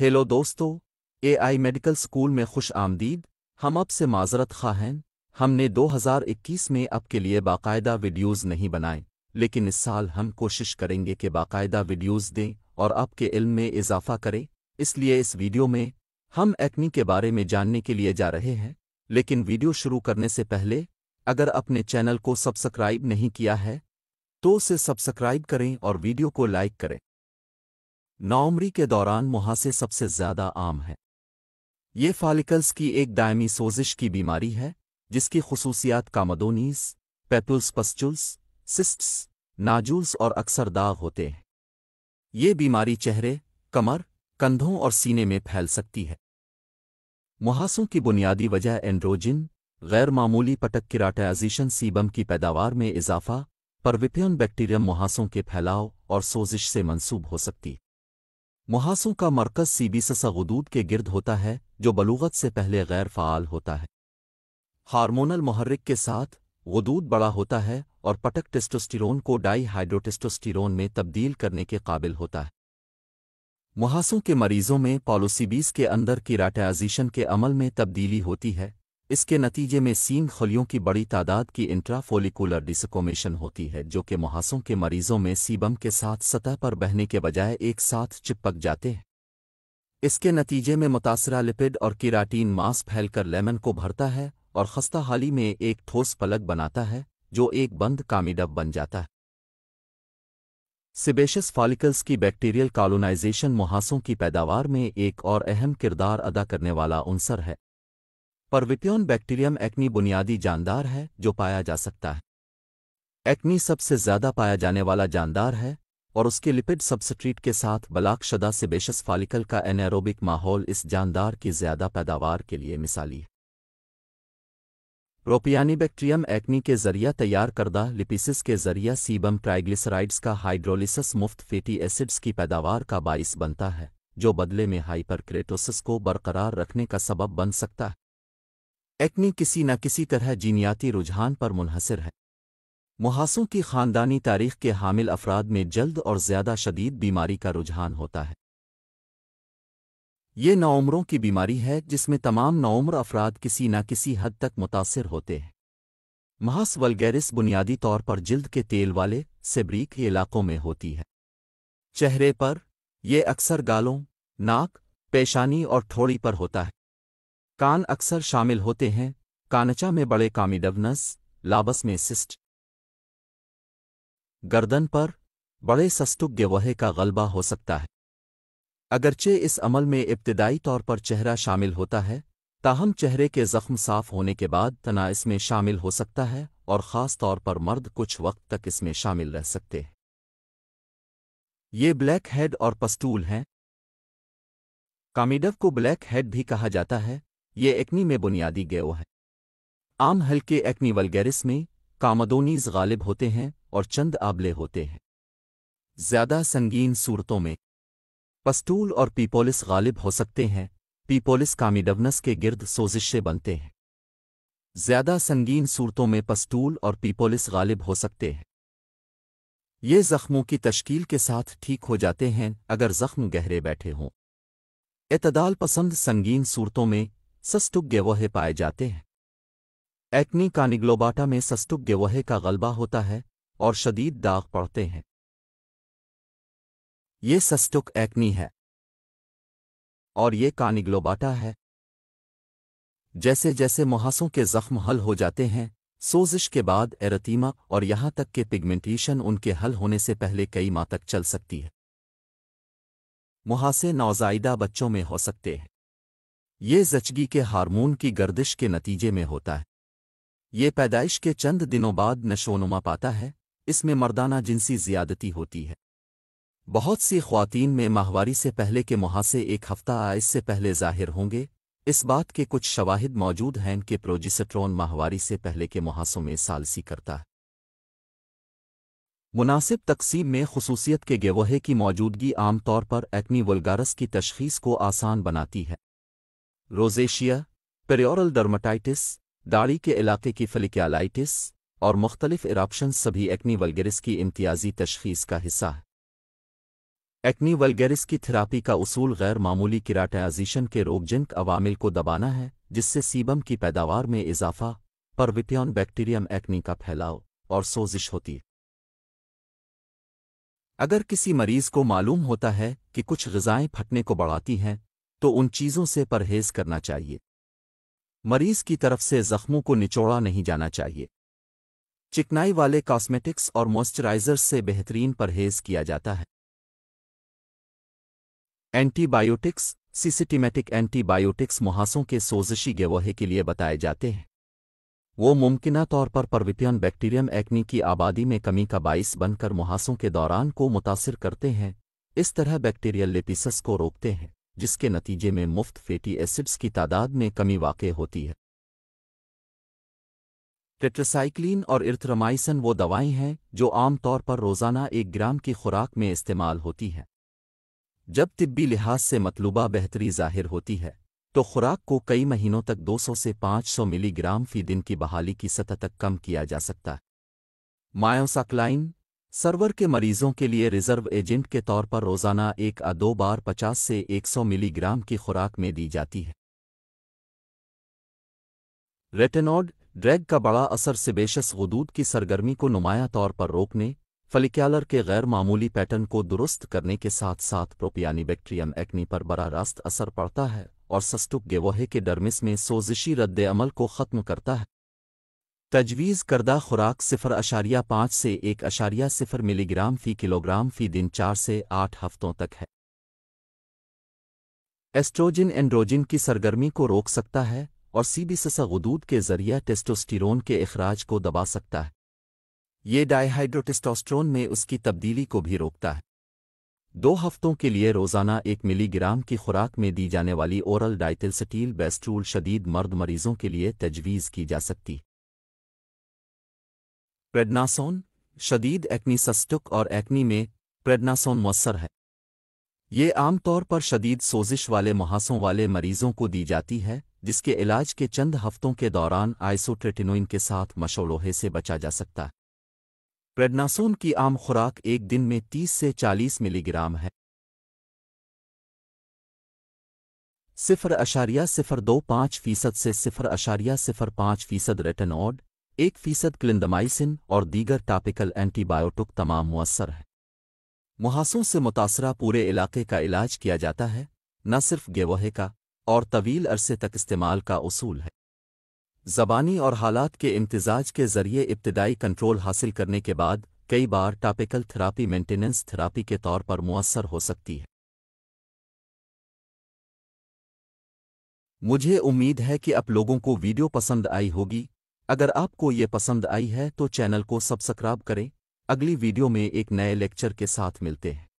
hello दोस्तों AI medical school में खुश आमदीद हम अब से माजरत खा हैं हमने 2021 में अब के लिए बाकायदा वीडियोस नहीं बनाए लेकिन इस साल हम कोशिश करेंगे कि बाकायदा वीडियोस दें और आपके इल्म में इजाफा करें इसलिए इस वीडियो में हम एक्नी के बारे में जानने के लिए जा रहे हैं लेकिन वीडियो शुरू करने से पहले अगर अपने चैनल को सब्सक्राइब नहीं किया है तो उसे सब्सक्राइब करें और वीडियो को लाइक करें नौमरी के दौरान मुहासे सबसे ज्यादा आम है ये फालिकल्स की एक दायमी सोजिश की बीमारी है जिसकी खसूसियात कामदोनीस पेपुल्स पस्चुल्स सिस्ट्स नाजुल्स और अक्सर दाग होते हैं ये बीमारी चेहरे कमर कंधों और सीने में फैल सकती है मुहासों की बुनियादी वजह एंड्रोजिन गैर मामूली पटक किराटाइजेशन सीबम की पैदावार में इजाफा परविपियन बैक्टीरियम मुहासों के फैलाव और सोजिश से मंसूब हो सकती है मुहासों का मरकज़ सीबीससा गदूद के गिर्द होता है जो बलूगत से पहले गैर फ़ाल होता है हार्मोनल महर्रिक के साथ गदूद बड़ा होता है और पटक टेस्टोस्टिरोन को डाई हाइड्रोटेस्टोस्टिरोन में तब्दील करने के काबिल होता है मुहासों के मरीजों में पॉलोसीबीस के अंदर किराटाइजेशन के अमल में तब्दीली होती है इसके नतीजे में सीन खलियों की बड़ी तादाद की इंट्राफोलिकुलर डिसकोमेशन होती है जो कि मुहासों के मरीजों में सीबम के साथ सतह पर बहने के बजाय एक साथ चिपक जाते हैं इसके नतीजे में मुतासरा लिपिड और किराटीन मांस फैलकर लेमन को भरता है और खस्ता हाली में एक ठोस पलक बनाता है जो एक बंद कामिडब बन जाता है सिबेशस फॉलिकल्स की बैक्टीरियल कॉलोनाइजेशन मुहासों की पैदावार में एक और अहम किरदार अदा करने वाला अंसर है परविट्योन बैक्टीरियम एक्नी बुनियादी जानदार है जो पाया जा सकता है एक्नी सबसे ज्यादा पाया जाने वाला जानदार है और उसके लिपिड सब्सट्रीट के साथ बलाकशदा से बेशस फालिकल का एनारोबिक माहौल इस जानदार की ज्यादा पैदावार के लिए मिसाली है रोपियानी बैक्टीरियम एक्नी के जरिया तैयार करदा लिपिसिस के जरिया सीबम ट्राइग्लिसराइड्स का हाइड्रोलिसिस मुफ्त फेटी एसिड्स की पैदावार का बाइस बनता है जो बदले में हाइपरक्रेटोसिस को बरकरार रखने का सबब बन सकता है एक्नी किसी न किसी तरह जीनियाती रुझान पर मुनहसर है मुहासों की ख़ानदानी तारीख के हामिल अफराद में जल्द और ज़्यादा शदीद बीमारी का रुझान होता है ये नौमरों की बीमारी है जिसमें तमाम नौम्र अफराद किसी न किसी हद तक मुतासर होते हैं महास वलगैरिस बुनियादी तौर पर जल्द के तेल वाले सेब्रीक इलाकों में होती है चेहरे पर ये अक्सर गालों नाक पेशानी और ठोड़ी पर होता है कान अक्सर शामिल होते हैं कानचा में बड़े कामिडवनस लाबस में सिस्ट गर्दन पर बड़े सस्तुक वह का गलबा हो सकता है अगरचे इस अमल में इब्तदाई तौर पर चेहरा शामिल होता है ताहम चेहरे के जख्म साफ होने के बाद तना इसमें शामिल हो सकता है और ख़ास तौर पर मर्द कुछ वक्त तक इसमें शामिल रह सकते हैं ये ब्लैक हेड और पस्टूल हैं कामिडव को ब्लैक हेड भी कहा जाता है ये एक्नी में बुनियादी गेव है आम हल्के एक्नी वलगैरिस में कामदोनीज गालिब होते हैं और चंद आबले होते हैं ज़्यादा संगीन सूरतों में पस्तूल और पीपोलिस गालिब हो सकते हैं पीपोलिस कामिडवनस के गिर्द सोजिशें बनते हैं ज़्यादा संगीन सूरतों में पस्तूल और पीपोलिस गालिब हो सकते हैं ये जख्मों की तश्कील के साथ ठीक हो जाते हैं अगर जख्म गहरे बैठे हों एतदाल पसंद संगीन सूरतों में सस्तुक गेवहे पाए जाते हैं एक्नी कानिग्लोबाटा में सस्तुक गेवहे का गलबा होता है और शदीद दाग पड़ते हैं ये सस्तुक एक्नी है और ये कानिग्लोबाटा है जैसे जैसे मुहासों के जख्म हल हो जाते हैं सोजिश के बाद एरतीमा और यहां तक के पिगमेंटेशन उनके हल होने से पहले कई माह तक चल सकती है मुहासे नौजायदा बच्चों में हो सकते हैं ये जचगी के हार्मोन की गर्दिश के नतीजे में होता है ये पैदाइश के चंद दिनों बाद नशोनुमा पाता है इसमें मर्दाना जिनसी ज्यादती होती है बहुत सी खुवान में माहवारी से पहले के मुहासे एक हफ्ता आइस इससे पहले जाहिर होंगे इस बात के कुछ शवाहिद मौजूद हैं कि प्रोजिसट्रॉन माहवारी से पहले के मुहासों में सालसी करता है मुनासिब तकसीम में खसूसियत के गेवहे की मौजूदगी आमतौर पर एक्मी वल्गारस की तशखीस को आसान बनाती है रोजेशिया पेरियोरल डर्माटाइटिस दाढ़ी के इलाके की फलिकलाइटिस और मुख्तलिफ इराप्शन सभी एक्नी वलगरिस की इम्तियाजी तशखीस का हिस्सा है एक्नी वलगरिस की थेरापी का उसूल गैर मामूली किराटाइजेशन के रोगजनक अवामिल को दबाना है जिससे सीबम की पैदावार में इजाफा परविटियन बैक्टीरियम एक्नी का फैलाव और सोजिश होती है अगर किसी मरीज को मालूम होता है कि कुछ गज़ाएं फटने को बढ़ाती हैं तो उन चीज़ों से परहेज करना चाहिए मरीज की तरफ से जख्मों को निचोड़ा नहीं जाना चाहिए चिकनाई वाले कॉस्मेटिक्स और मॉइस्चराइजर से बेहतरीन परहेज किया जाता है एंटीबायोटिक्स सिसिटिमेटिक एंटीबायोटिक्स मुहासों के सोजशी गवाहे के लिए बताए जाते हैं वो मुमकिन तौर पर परविटियन बैक्टीरियम एक्नी की आबादी में कमी का बाइस बनकर मुहासों के दौरान को मुतासर करते हैं इस तरह बैक्टीरियल लिपिसस को रोकते हैं जिसके नतीजे में मुफ्त फेटी एसिड्स की तादाद में कमी वाक़ होती है टेट्रासाइक्लिन और इर्थ्रमाइसन वो दवाएं हैं जो आमतौर पर रोज़ाना एक ग्राम की खुराक में इस्तेमाल होती हैं जब तिब्बी लिहाज से मतलूबा बेहतरी जाहिर होती है तो खुराक को कई महीनों तक 200 से 500 मिलीग्राम फी दिन की बहाली की सतह तक कम किया जा सकता है मायोसाक्लाइन सर्वर के मरीजों के लिए रिजर्व एजेंट के तौर पर रोजाना एक आ दो बार 50 से 100 मिलीग्राम की खुराक में दी जाती है रेटेनॉड ड्रैग का बड़ा असर सिबेशस गदूद की सरगर्मी को नुमाया तौर पर रोकने फलिक्यालर के गैर मामूली पैटर्न को दुरुस्त करने के साथ साथ प्रोपियानी बैक्ट्रियम एक्नी पर बरा रास्त असर पड़ता है और सस्टुक गेवोहे के डरमिस में सोजिशी रद्द अमल को ख़त्म करता है तजवीज़ करदा खुराक सिफर अशारिया पाँच से एक अशारिया सिफर मिलीग्राम फ़ी किलोग्राम फ़ी दिन चार से आठ हफ्तों तक है एस्ट्रोजिन एंड्रोजिन की सरगर्मी को रोक सकता है और सीबी गदूद के जरिए टेस्टोस्टिरोन के अखराज को दबा सकता है ये डायहाइड्रोटेस्टोस्ट्रोन में उसकी तब्दीली को भी रोकता है दो हफ्तों के लिए रोज़ाना एक मिलीग्राम की खुराक में दी जाने वाली ओरल डाइटिलसटील बेस्टूल शदीद मर्द मरीजों के लिए तजवीज़ की जा सकती है प्रेडनासोन शदीद एक्नी सस्टुक और एक्नी में प्रेडनासोन मौसर है ये आमतौर पर शदीद सोजिश वाले मुहासों वाले मरीजों को दी जाती है जिसके इलाज के चंद हफ्तों के दौरान आइसोट्रेटिनोइन के साथ मशोलोहे से बचा जा सकता है प्रेडनासोन की आम खुराक एक दिन में 30 से 40 मिलीग्राम है सिफर अशारिया सिफर दो पाँच फीसद से सिफर अशारिया सिफर पाँच फीसद रेटनॉड एक फीसद क्लिंदमाइसिन और दीगर टापिकल एंटीबायोटिक तमाम मुसर है मुहासों से मुतासरा पूरे इलाके का इलाज किया जाता है न सिर्फ गेवहे का और तवील अरसे तक इस्तेमाल का उसूल है जबानी और हालात के इम्तजाज के ज़रिए इब्तदाई कंट्रोल हासिल करने के बाद कई बार टापिकल थेरापी मेंटेनेंस थेरापी के तौर पर मुसर हो सकती है मुझे उम्मीद है कि आप लोगों को वीडियो पसंद आई होगी अगर आपको ये पसंद आई है तो चैनल को सब्सक्राइब करें अगली वीडियो में एक नए लेक्चर के साथ मिलते हैं